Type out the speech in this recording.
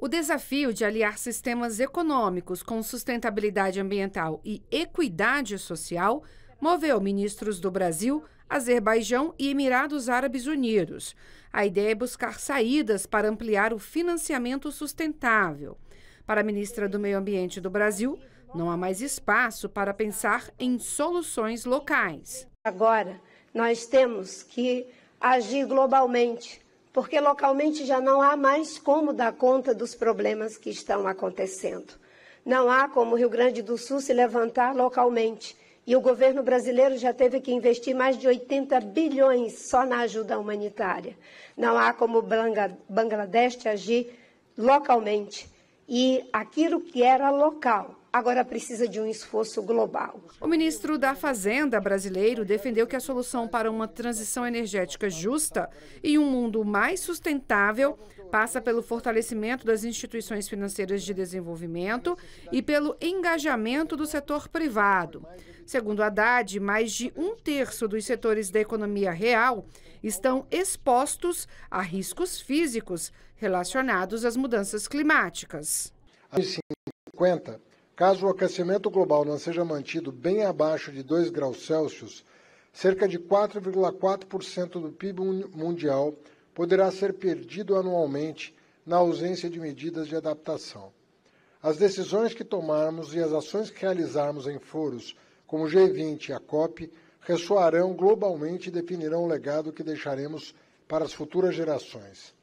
O desafio de aliar sistemas econômicos com sustentabilidade ambiental e equidade social moveu ministros do Brasil, Azerbaijão e Emirados Árabes Unidos. A ideia é buscar saídas para ampliar o financiamento sustentável. Para a ministra do Meio Ambiente do Brasil, não há mais espaço para pensar em soluções locais. Agora, nós temos que agir globalmente porque localmente já não há mais como dar conta dos problemas que estão acontecendo. Não há como o Rio Grande do Sul se levantar localmente. E o governo brasileiro já teve que investir mais de 80 bilhões só na ajuda humanitária. Não há como Bangladesh agir localmente. E aquilo que era local agora precisa de um esforço global. O ministro da Fazenda brasileiro defendeu que a solução para uma transição energética justa e um mundo mais sustentável passa pelo fortalecimento das instituições financeiras de desenvolvimento e pelo engajamento do setor privado. Segundo Haddad, mais de um terço dos setores da economia real estão expostos a riscos físicos relacionados às mudanças climáticas. 50 Caso o aquecimento global não seja mantido bem abaixo de 2 graus Celsius, cerca de 4,4% do PIB mundial poderá ser perdido anualmente na ausência de medidas de adaptação. As decisões que tomarmos e as ações que realizarmos em foros como o G20 e a COP ressoarão globalmente e definirão o legado que deixaremos para as futuras gerações.